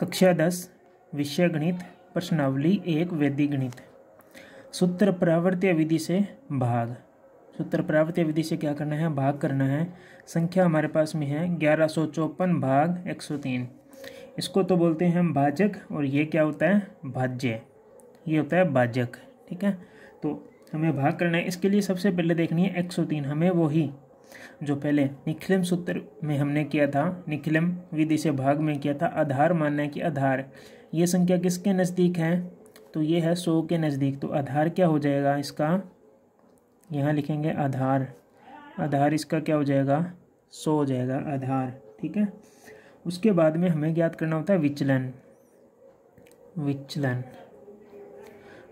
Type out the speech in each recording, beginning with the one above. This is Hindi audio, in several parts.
कक्षा दस विषय गणित प्रश्नावली एक वैदिक गणित सूत्र प्रावर्त्य विधि से भाग सूत्र प्रावर्त्य विधि से क्या करना है भाग करना है संख्या हमारे पास में है ग्यारह सौ चौपन भाग एक सौ तीन इसको तो बोलते हैं हम भाजक और ये क्या होता है भाज्य ये होता है भाजक ठीक है तो हमें भाग करना है इसके लिए सबसे पहले देखनी है एक सौ तीन हमें वही जो पहले निखिलम सूत्र में हमने किया था निखिलम विधि से भाग में किया था आधार मानना है कि आधार ये संख्या किसके नज़दीक है तो ये है सौ के नज़दीक तो आधार क्या हो जाएगा इसका यहाँ लिखेंगे आधार आधार इसका क्या हो जाएगा सौ हो जाएगा आधार ठीक है उसके बाद में हमें ज्ञात करना होता है विचलन विचलन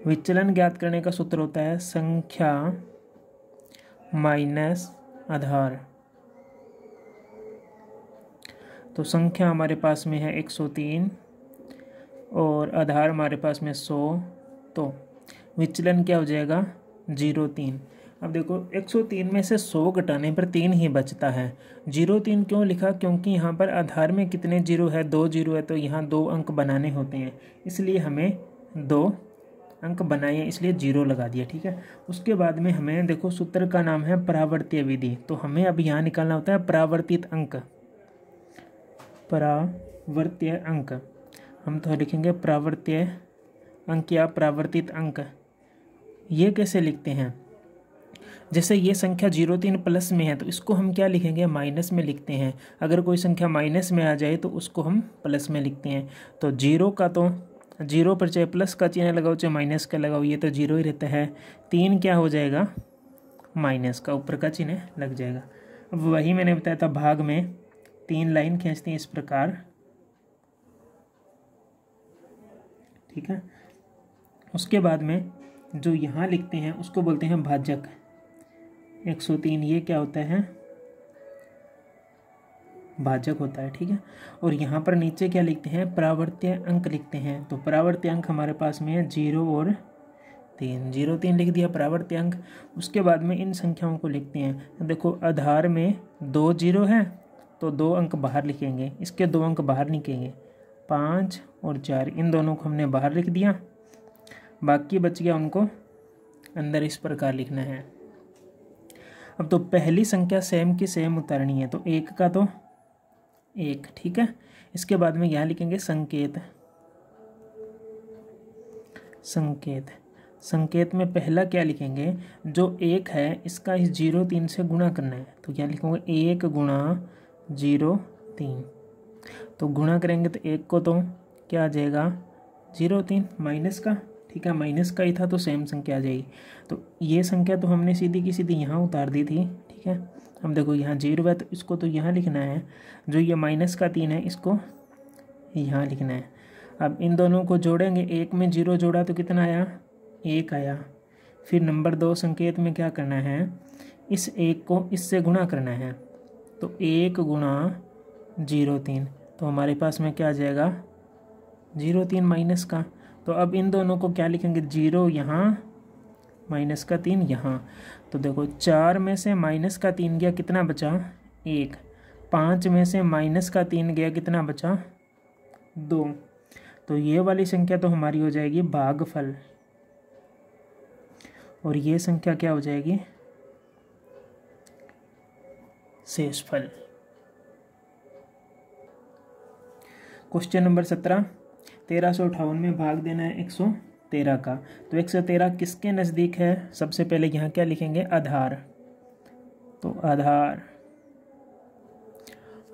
विचलन ज्ञात करने का सूत्र होता है संख्या माइनस आधार तो संख्या हमारे पास में है 103 और आधार हमारे पास में 100 तो विचलन क्या हो जाएगा जीरो तीन अब देखो 103 में से 100 घटाने पर तीन ही बचता है जीरो तीन क्यों लिखा क्योंकि यहाँ पर आधार में कितने जीरो है दो जीरो है तो यहाँ दो अंक बनाने होते हैं इसलिए हमें दो अंक बनाए इसलिए जीरो लगा दिया ठीक है उसके बाद में हमें देखो सूत्र का नाम है परावर्तीय विधि तो हमें अब यहाँ निकालना होता है परावर्तित अंक परावर्तीय अंक हम तो लिखेंगे परावर्तीय अंक या प्रावर्तित अंक ये कैसे लिखते हैं जैसे ये संख्या जीरो तीन प्लस में है तो इसको हम क्या लिखेंगे माइनस में लिखते हैं अगर कोई संख्या माइनस में आ जाए तो उसको हम प्लस में लिखते हैं तो जीरो का तो जीरो पर चाहे प्लस का चिन्ह लगाओ चाहे माइनस का लगाओ ये तो जीरो ही रहता है तीन क्या हो जाएगा माइनस का ऊपर का चिन्ह लग जाएगा अब वही मैंने बताया था भाग में तीन लाइन खींचती हैं इस प्रकार ठीक है उसके बाद में जो यहाँ लिखते हैं उसको बोलते हैं भाजक एक सौ तीन ये क्या होता है भाजक होता है ठीक है और यहाँ पर नीचे क्या लिखते हैं प्रावर्त्य अंक लिखते हैं तो प्रावर्त्य अंक हमारे पास में है जीरो और तीन जीरो तीन लिख दिया प्रावर्त्य अंक उसके बाद में इन संख्याओं को लिखते हैं देखो आधार में दो जीरो है तो दो अंक बाहर लिखेंगे इसके दो अंक बाहर लिखेंगे पाँच और चार इन दोनों को हमने बाहर लिख दिया बाकी बच गया उनको अंदर इस प्रकार लिखना है अब तो पहली संख्या सेम की सेम उतारनी है तो एक का तो एक ठीक है इसके बाद में यहाँ लिखेंगे संकेत संकेत संकेत में पहला क्या लिखेंगे जो एक है इसका इस जीरो तीन से गुणा करना है तो क्या लिखोगे एक गुणा जीरो तीन तो गुणा करेंगे तो एक को तो क्या आ जाएगा जीरो तीन माइनस का ठीक है माइनस का ही था तो सेम संख्या आ जाएगी तो ये संख्या तो हमने सीधी की सीधी यहाँ उतार दी थी ठीक है अब देखो यहाँ जीरो है तो इसको तो यहाँ लिखना है जो ये माइनस का तीन है इसको यहाँ लिखना है अब इन दोनों को जोड़ेंगे एक में जीरो जोड़ा तो कितना आया एक आया फिर नंबर दो संकेत में क्या करना है इस एक को इससे गुणा करना है तो एक गुणा जीरो तीन तो हमारे पास में क्या आ जाएगा जीरो तीन माइनस का तो अब इन दोनों को क्या लिखेंगे जीरो यहाँ माइनस का तीन यहाँ तो देखो चार में से माइनस का तीन गया कितना बचा एक पाँच में से माइनस का तीन गया कितना बचा दो तो ये वाली संख्या तो हमारी हो जाएगी भागफल और ये संख्या क्या हो जाएगी शेषफल क्वेश्चन नंबर सत्रह तेरह सौ अठावन में भाग देना है एक सौ तेरह का तो एक सौ तेरह किसके नज़दीक है सबसे पहले यहाँ क्या लिखेंगे आधार तो आधार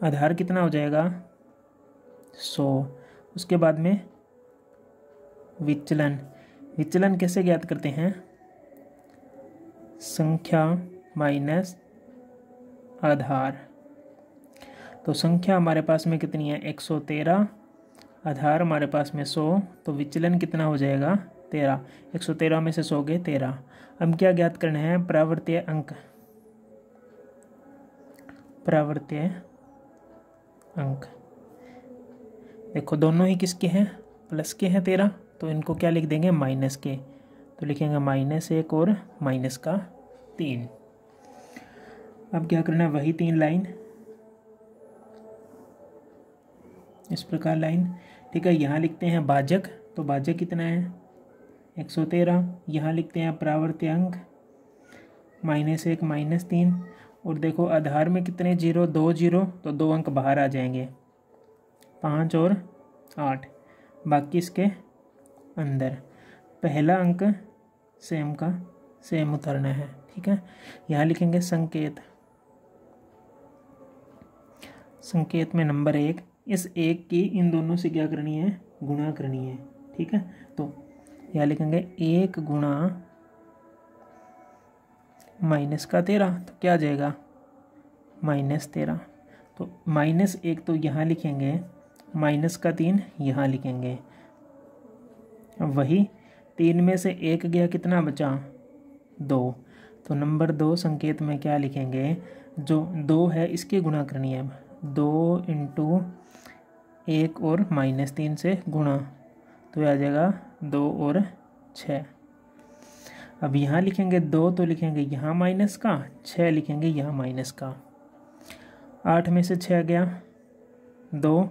आधार कितना हो जाएगा सौ उसके बाद में विचलन विचलन कैसे ज्ञात करते हैं संख्या माइनस आधार तो संख्या हमारे पास में कितनी है एक सौ तेरह आधार हमारे पास में सौ तो विचलन कितना हो जाएगा तेरह एक सौ तेरह में से सौ गए तेरह अब क्या ज्ञात करना है प्रावर्तीय अंक प्रावर्तीय अंक देखो दोनों ही किसके हैं प्लस के हैं तेरह तो इनको क्या लिख देंगे माइनस के तो लिखेंगे माइनस एक और माइनस का तीन अब क्या करना है वही तीन लाइन इस प्रकार लाइन ठीक है यहाँ लिखते हैं बाजक तो बाजक कितना है एक सौ तेरह यहाँ लिखते हैं प्रावर्त्य अंक माइनस एक माइनस तीन और देखो आधार में कितने जीरो दो जीरो तो दो अंक बाहर आ जाएंगे पाँच और आठ बाकी इसके अंदर पहला अंक सेम का सेम उतरना है ठीक है यहाँ लिखेंगे संकेत संकेत में नंबर एक इस एक की इन दोनों से क्या करनी है गुणा करनी है ठीक है तो यहाँ लिखेंगे एक गुणा माइनस का तेरह तो क्या आ जाएगा माइनस तेरह तो माइनस एक तो यहाँ लिखेंगे माइनस का तीन यहाँ लिखेंगे वही तीन में से एक गया कितना बचा दो तो नंबर दो संकेत में क्या लिखेंगे जो दो है इसकी गुणा करनी है दो इंटू एक और माइनस तीन से गुणा तो आ जाएगा दो और छः अब यहाँ लिखेंगे दो तो लिखेंगे यहाँ माइनस का छः लिखेंगे यहाँ माइनस का आठ में से छः गया दो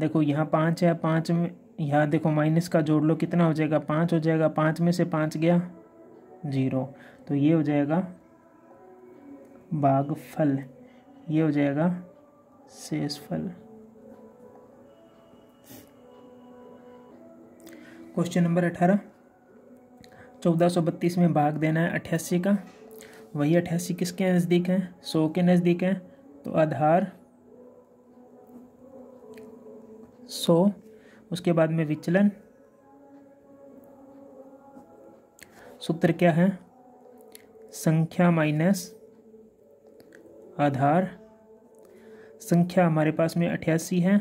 देखो यहाँ पाँच है पाँच में यहाँ देखो माइनस का जोड़ लो कितना हो जाएगा पाँच हो जाएगा पाँच में से पाँच गया जीरो तो ये हो जाएगा फल ये हो जाएगा शेष फल क्वेश्चन नंबर अठारह चौदह सौ बत्तीस में भाग देना है अट्ठासी का वही अट्ठासी किसके नज़दीक है सौ के नज़दीक है तो आधार सौ उसके बाद में विचलन सूत्र क्या है संख्या माइनस आधार संख्या हमारे पास में अट्ठासी है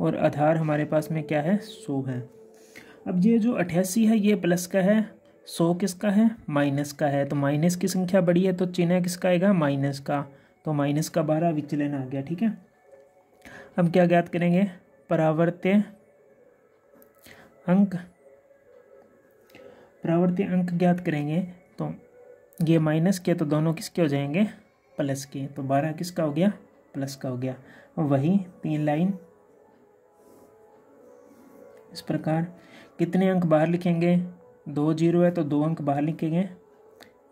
और आधार हमारे पास में क्या है सौ है अब ये जो अठासी है ये प्लस का है सौ किसका है माइनस का है तो माइनस की संख्या बड़ी है तो चिन्ह किसका आएगा माइनस का तो माइनस का बारह विचलन आ गया ठीक है अब क्या ज्ञात करेंगे परावर्त्य अंक परावर्त्य अंक ज्ञात करेंगे तो ये माइनस के तो दोनों किसके हो जाएंगे प्लस के तो बारह किसका हो गया प्लस का हो गया वही तीन लाइन इस प्रकार कितने अंक बाहर लिखेंगे दो जीरो है तो दो अंक बाहर लिखेंगे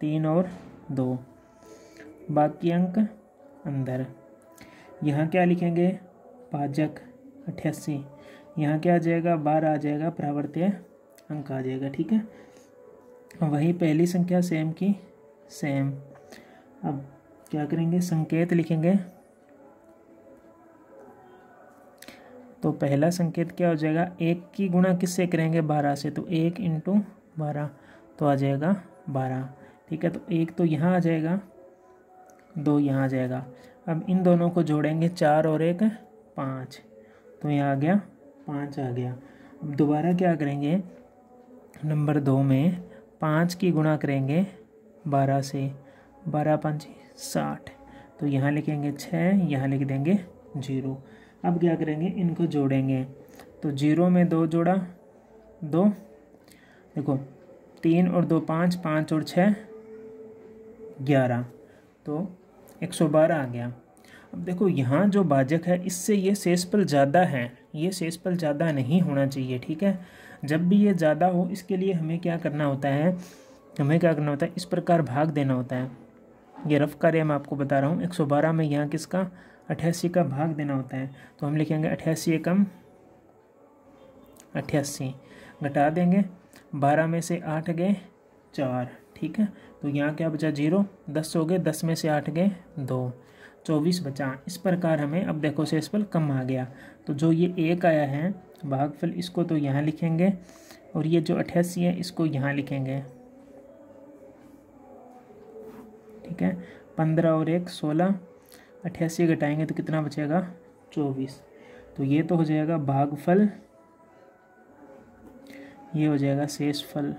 तीन और दो बाकी अंक अंदर यहाँ क्या लिखेंगे पाजक अट्ठासी यहाँ क्या आ जाएगा बारह आ जाएगा प्रावर्त्य अंक आ जाएगा ठीक है वही पहली संख्या सेम की सेम अब क्या करेंगे संकेत लिखेंगे तो पहला संकेत क्या हो जाएगा एक की गुणा किससे करेंगे बारह से तो एक इंटू बारह तो आ जाएगा बारह ठीक है तो एक तो यहाँ आ जाएगा दो यहाँ आ जाएगा अब इन दोनों को जोड़ेंगे चार और एक पाँच तो यहाँ आ गया पाँच आ गया अब दोबारा क्या करेंगे नंबर दो में पाँच की गुणा करेंगे बारह से बारह पाँच साठ तो यहाँ लिखेंगे छः यहाँ लिख देंगे जीरो अब क्या करेंगे इनको जोड़ेंगे तो जीरो में दो जोड़ा दो देखो तीन और दो पाँच पाँच और छः ग्यारह तो एक सौ बारह आ गया अब देखो यहाँ जो भाजक है इससे ये सेसपल ज़्यादा है ये सेसपल ज़्यादा नहीं होना चाहिए ठीक है जब भी ये ज़्यादा हो इसके लिए हमें क्या करना होता है हमें क्या करना होता है इस प्रकार भाग देना होता है ये रफ़ कार्य मैं आपको बता रहा हूँ एक सौ बारह में यहाँ किसका अट्ठासी का भाग देना होता है तो हम लिखेंगे अट्ठासी एकम अट्ठासी घटा देंगे बारह में से आठ गए चार ठीक है तो यहाँ क्या बचा जीरो दस हो गए दस में से आठ गए दो चौबीस बचा इस प्रकार हमें अब देखो शेषफल कम आ गया तो जो ये एक आया है भागफल इसको तो यहाँ लिखेंगे और ये जो अट्ठासी है इसको यहाँ लिखेंगे ठीक है पंद्रह और एक सोलह अट्ठासी घटाएंगे तो कितना बचेगा चौबीस तो ये तो हो जाएगा भागफल ये हो जाएगा शेषफल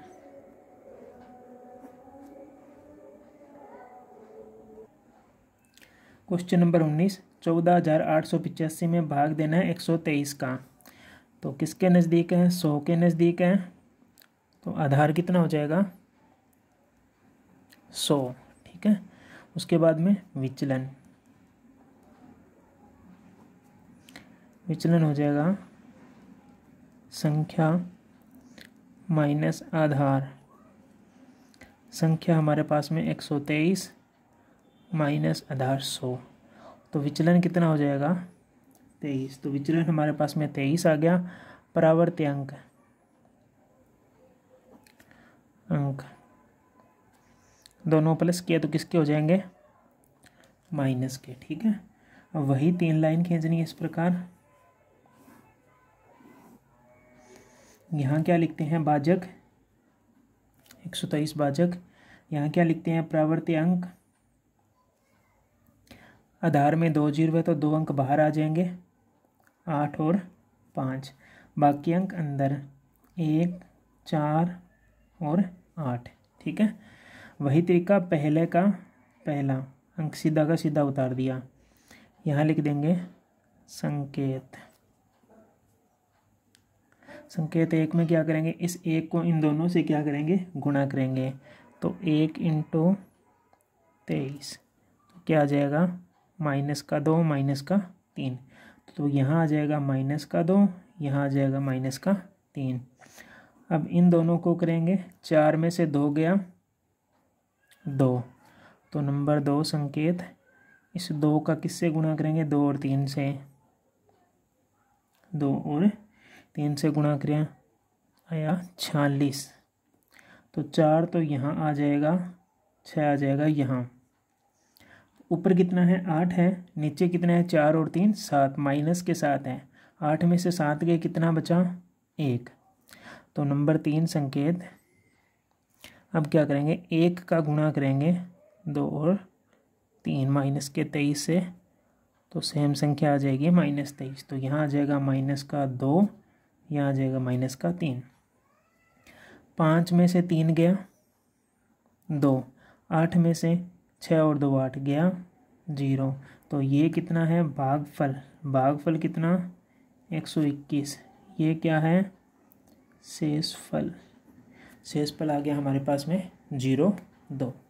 क्वेश्चन नंबर उन्नीस चौदह हज़ार आठ सौ पिचासी में भाग देना है एक सौ तेईस का तो किसके नज़दीक है सौ के नज़दीक है तो आधार कितना हो जाएगा सौ ठीक है उसके बाद में विचलन विचलन हो जाएगा संख्या माइनस आधार संख्या हमारे पास में एक सौ तेईस माइनस आधार सौ तो विचलन कितना हो जाएगा तेईस तो विचलन हमारे पास में तेईस आ गया परावर्त अंक अंक दोनों प्लस किया तो किसके हो जाएंगे माइनस के ठीक है अब वही तीन लाइन खींचनी है इस प्रकार यहाँ क्या लिखते हैं बाजक एक सौ तेईस बाजक यहाँ क्या लिखते हैं प्रावर्त्य अंक आधार में दो जीरो है तो दो अंक बाहर आ जाएंगे आठ और पाँच बाकी अंक अंदर एक चार और आठ ठीक है वही तरीका पहले का पहला अंक सीधा का सीधा उतार दिया यहाँ लिख देंगे संकेत संकेत एक में क्या करेंगे इस एक को इन दोनों से क्या करेंगे गुणा करेंगे तो एक इंटू तेईस तो क्या आ जाएगा माइनस का दो माइनस का तीन तो यहाँ आ जाएगा माइनस का दो यहाँ आ जाएगा माइनस का तीन अब इन दोनों को करेंगे चार में से दो गया दो तो नंबर दो संकेत इस दो का किससे गुणा करेंगे दो और तीन से दो और तीन से गुणा कर आया छियालीस तो चार तो यहाँ आ जाएगा छः आ जाएगा यहाँ ऊपर कितना है आठ है नीचे कितना है चार और तीन सात माइनस के साथ है आठ में से सात के कितना बचा एक तो नंबर तीन संकेत अब क्या करेंगे एक का गुणा करेंगे दो और तीन माइनस के तेईस से तो सेम संख्या आ जाएगी माइनस तेईस तो यहाँ आ जाएगा माइनस का दो यहाँ आ जाएगा माइनस का तीन पाँच में से तीन गया दो आठ में से छः और दो आठ गया जीरो तो ये कितना है भागफल भागफल कितना एक सौ इक्कीस ये क्या है शेषफल शेषफल आ गया हमारे पास में जीरो दो